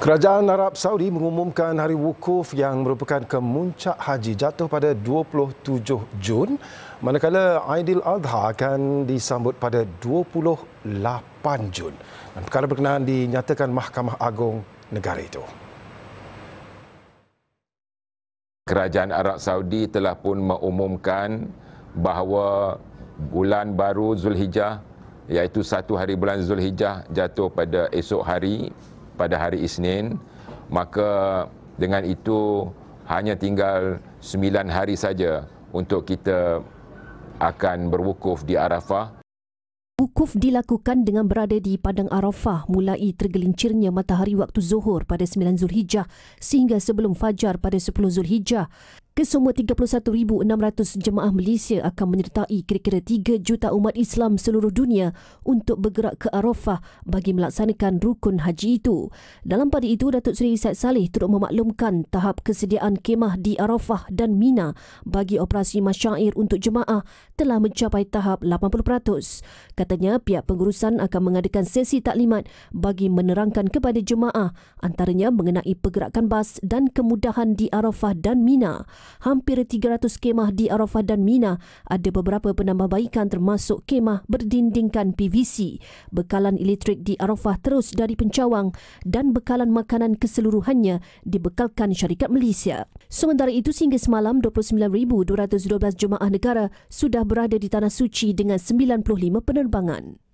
Kerajaan Arab Saudi mengumumkan hari wukuf yang merupakan kemuncak haji jatuh pada 27 Jun manakala Aidil Adha akan disambut pada 28 Jun dan perkara berkenaan dinyatakan Mahkamah Agung negara itu. Kerajaan Arab Saudi telah pun mengumumkan bahawa bulan baru Zulhijjah iaitu satu hari bulan Zulhijjah jatuh pada esok hari pada hari Isnin maka dengan itu hanya tinggal 9 hari saja untuk kita akan berwukuf di Arafah Wukuf dilakukan dengan berada di Padang Arafah mulai tergelincirnya matahari waktu zuhur pada 9 Zulhijjah sehingga sebelum fajar pada 10 Zulhijjah. Kesemua 31,600 jemaah Malaysia akan menyertai kira-kira 3 juta umat Islam seluruh dunia untuk bergerak ke Arafah bagi melaksanakan rukun haji itu. Dalam pada itu, Datuk Seri Syed Saleh turut memaklumkan tahap kesediaan kemah di Arafah dan Mina bagi operasi masyair untuk jemaah telah mencapai tahap 80%. Katanya pihak pengurusan akan mengadakan sesi taklimat bagi menerangkan kepada jemaah antaranya mengenai pergerakan bas dan kemudahan di Arafah dan Mina hampir 300 kemah di Arafah dan Mina ada beberapa penambahbaikan termasuk kemah berdindingkan PVC. Bekalan elektrik di Arafah terus dari pencawang dan bekalan makanan keseluruhannya dibekalkan syarikat Malaysia. Sementara itu sehingga semalam 29,212 jemaah negara sudah berada di Tanah Suci dengan 95 penerbangan.